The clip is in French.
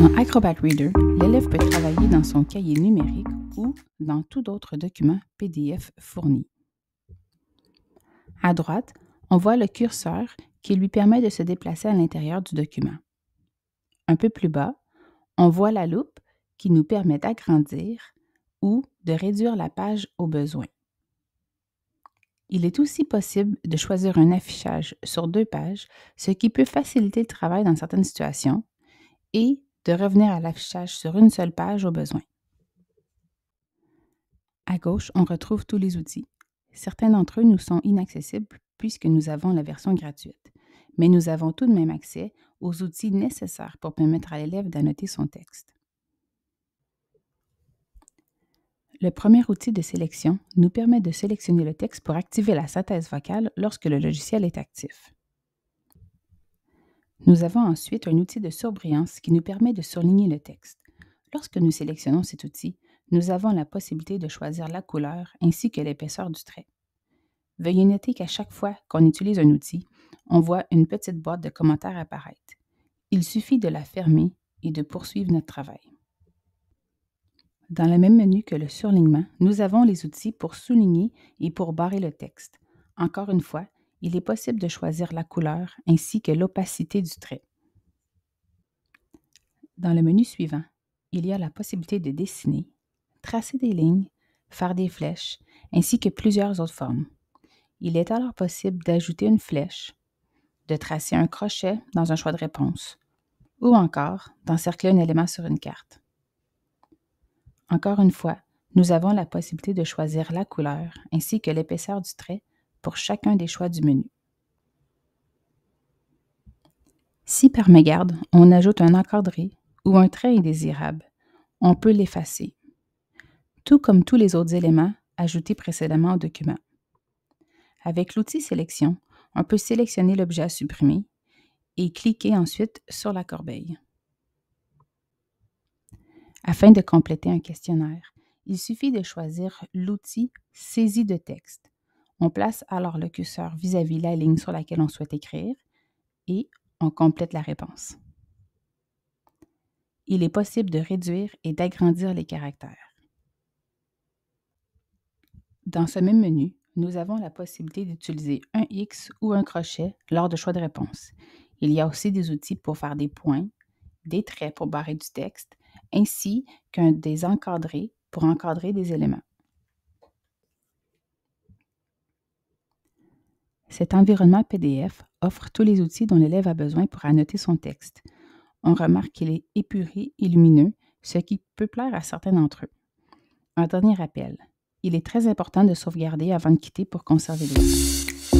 Dans Acrobat Reader, l'élève peut travailler dans son cahier numérique ou dans tout autre document PDF fourni. À droite, on voit le curseur qui lui permet de se déplacer à l'intérieur du document. Un peu plus bas, on voit la loupe qui nous permet d'agrandir ou de réduire la page au besoin. Il est aussi possible de choisir un affichage sur deux pages, ce qui peut faciliter le travail dans certaines situations, et de revenir à l'affichage sur une seule page au besoin. À gauche, on retrouve tous les outils. Certains d'entre eux nous sont inaccessibles puisque nous avons la version gratuite, mais nous avons tout de même accès aux outils nécessaires pour permettre à l'élève d'annoter son texte. Le premier outil de sélection nous permet de sélectionner le texte pour activer la synthèse vocale lorsque le logiciel est actif. Nous avons ensuite un outil de surbrillance qui nous permet de surligner le texte. Lorsque nous sélectionnons cet outil, nous avons la possibilité de choisir la couleur ainsi que l'épaisseur du trait. Veuillez noter qu'à chaque fois qu'on utilise un outil, on voit une petite boîte de commentaires apparaître. Il suffit de la fermer et de poursuivre notre travail. Dans le même menu que le surlignement, nous avons les outils pour souligner et pour barrer le texte. Encore une fois, il est possible de choisir la couleur ainsi que l'opacité du trait. Dans le menu suivant, il y a la possibilité de dessiner, tracer des lignes, faire des flèches, ainsi que plusieurs autres formes. Il est alors possible d'ajouter une flèche, de tracer un crochet dans un choix de réponse, ou encore d'encercler un élément sur une carte. Encore une fois, nous avons la possibilité de choisir la couleur ainsi que l'épaisseur du trait pour chacun des choix du menu. Si par mégarde, on ajoute un encadré ou un trait indésirable, on peut l'effacer, tout comme tous les autres éléments ajoutés précédemment au document. Avec l'outil Sélection, on peut sélectionner l'objet à supprimer et cliquer ensuite sur la corbeille. Afin de compléter un questionnaire, il suffit de choisir l'outil Saisie de texte on place alors le curseur vis-à-vis la ligne sur laquelle on souhaite écrire et on complète la réponse. Il est possible de réduire et d'agrandir les caractères. Dans ce même menu, nous avons la possibilité d'utiliser un X ou un crochet lors de choix de réponse. Il y a aussi des outils pour faire des points, des traits pour barrer du texte, ainsi qu'un désencadré pour encadrer des éléments. Cet environnement PDF offre tous les outils dont l'élève a besoin pour annoter son texte. On remarque qu'il est épuré et lumineux, ce qui peut plaire à certains d'entre eux. Un dernier rappel, il est très important de sauvegarder avant de quitter pour conserver notes.